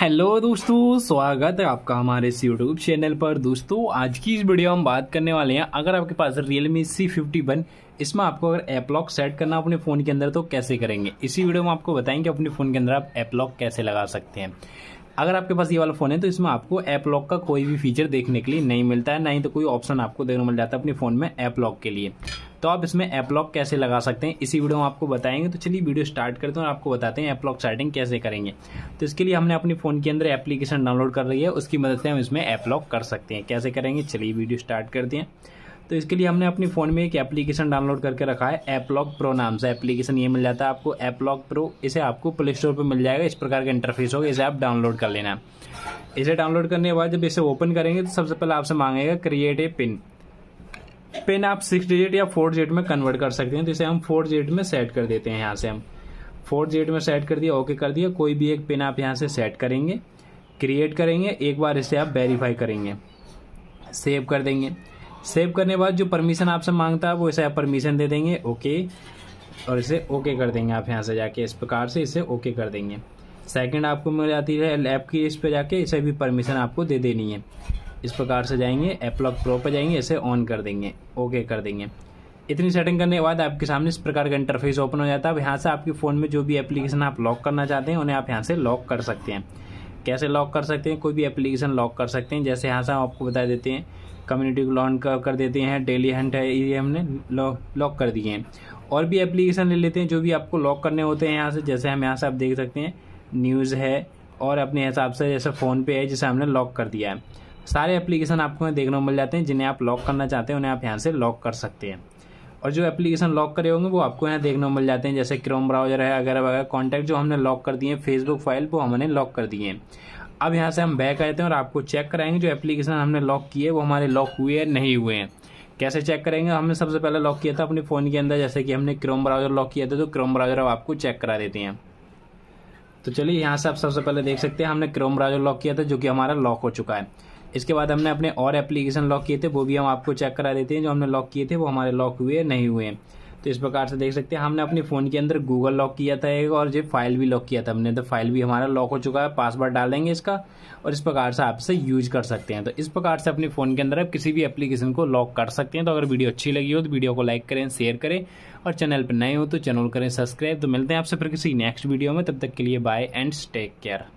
hello दोस्तों स्वागत है आपका हमारे इस यूट्यूब चैनल पर दोस्तों आज की इस वीडियो में हम बात करने वाले हैं अगर आपके पास Realme C fifty one इसमें आपको अगर ऐप लॉक सेट करना अपने फ़ोन के अंदर तो कैसे करेंगे इसी वीडियो में आपको बताएंगे अपने फ़ोन के अंदर आप एपलॉक लॉक कैसे लगा सकते हैं अगर आपके पास ये वाला फ़ोन है तो इसमें आपको ऐप लॉक का कोई भी फीचर देखने के लिए नहीं मिलता है ना ही तो कोई ऑप्शन आपको देखने मिल जाता है अपने फ़ोन में ऐप लॉक के लिए तो आप इसमें एपलॉक कैसे लगा सकते हैं इसी वीडियो में आपको बताएंगे तो चलिए वीडियो स्टार्ट करते हैं और आपको बताते हैं एपलॉक सेटिंग कैसे करेंगे तो इसके लिए हमने अपने फ़ोन के अंदर एप्लीकेशन डाउनलोड कर रही है उसकी मदद से हम इसमें एपलॉक कर सकते हैं कैसे करेंगे चलिए वीडियो स्टार्ट करते हैं तो इसके लिए हमने अपने फ़ोन में एक एप्लीकेशन डाउनलोड करके रखा है एपलॉक प्रो नाम से एप्लीकेशन ये मिल जाता है आपको एपलॉक प्रो इसे आपको प्ले स्टोर पर मिल जाएगा इस प्रकार का इंटरफेस होगा इसे आप डाउनलोड कर लेना इसे डाउनलोड करने के बाद जब इसे ओपन करेंगे तो सबसे पहले आपसे मांगेगा क्रिएट ए पिन पेन आप सिक्स डिजिट या फोर डिजिट में कन्वर्ट कर सकते हैं तो इसे हम फोर डिजिट में सेट कर देते हैं यहाँ से हम फोर डिजिट में सेट कर दिया ओके कर दिया कोई भी एक पेन आप यहाँ से सेट करेंगे क्रिएट करेंगे एक बार इसे आप वेरीफाई करेंगे सेव कर देंगे सेव करने के बाद जो परमिशन आपसे मांगता है वो इसे आप परमिशन दे देंगे ओके और इसे ओके कर देंगे आप यहाँ से जाके इस प्रकार से इसे ओके कर देंगे सेकंड आपको मिल जाती है लैब की इस पे जाके इसे भी परमिशन आपको दे देनी है इस प्रकार से जाएंगे एप्लॉक प्रो पर जाएंगे इसे ऑन कर देंगे ओके कर देंगे इतनी सेटिंग करने के बाद आपके सामने इस प्रकार का इंटरफेस ओपन हो जाता है अब यहाँ से आपके फ़ोन में जो भी एप्लीकेशन आप लॉक करना चाहते हैं उन्हें आप यहाँ से लॉक कर सकते हैं कैसे लॉक कर सकते हैं कोई भी एप्लीकेशन लॉक कर सकते हैं जैसे यहाँ से हम आपको बता देते हैं कम्युनिटी को लॉन्ड कर देते हैं डेली हंट है ये हमने लॉक कर दिए हैं और भी एप्लीकेशन ले लेते हैं जो भी आपको लॉक करने होते हैं यहाँ से जैसे हम यहाँ से आप देख सकते हैं न्यूज़ है और अपने हिसाब से जैसे फ़ोन पे है जिसे हमने लॉक कर दिया है सारे एप्लीकेशन आपको देखने को मिल जाते हैं जिन्हें आप लॉक करना चाहते हैं उन्हें आप यहाँ से लॉक कर सकते हैं और जो एप्लीकेशन लॉक करे होंगे वो आपको यहाँ देखने को मिल जाते हैं जैसे क्रोम ब्राउजर है अगर वगैरह कॉन्टैक्ट जो हमने लॉक कर दिए हैं फेसबुक फाइल वो हमने लॉक कर दिए हैं अब यहाँ से हम बैक जाते हैं और आपको चेक कराएंगे जो एप्लीकेशन हमने लॉक किए वो हमारे लॉक हुए हैं नहीं हुए हैं कैसे चेक करेंगे हमने सबसे पहले लॉक किया था अपने फ़ोन के अंदर जैसे कि हमने क्रोम ब्राउजर लॉक किया था तो क्रोम ब्राउजर अब आपको चेक करा देते हैं तो चलिए यहाँ से आप सबसे पहले देख सकते हैं हमने क्रोम ब्राउजर लॉक किया था जो कि हमारा लॉक हो चुका है इसके बाद हमने अपने और एप्लीकेशन लॉक किए थे वो भी हम आपको चेक करा देते हैं जो हमने लॉक किए थे वो हमारे लॉक हुए नहीं हुए तो इस प्रकार से देख सकते हैं हमने अपने फ़ोन के अंदर गूगल लॉक किया था एक और जो फाइल भी लॉक किया था हमने तो फाइल भी हमारा लॉक हो चुका है पासवर्ड डाल देंगे इसका और इस प्रकार से आप इसे यूज कर सकते हैं तो इस प्रकार से अपने फ़ोन के अंदर आप किसी भी एप्लीकेशन को लॉक कर सकते हैं तो अगर वीडियो अच्छी लगी हो तो वीडियो को लाइक करें शेयर करें और चैनल पर नए हो तो चैनल करें सब्सक्राइब तो मिलते हैं आपसे फिर किसी नेक्स्ट वीडियो में तब तक के लिए बाय एंड टेक केयर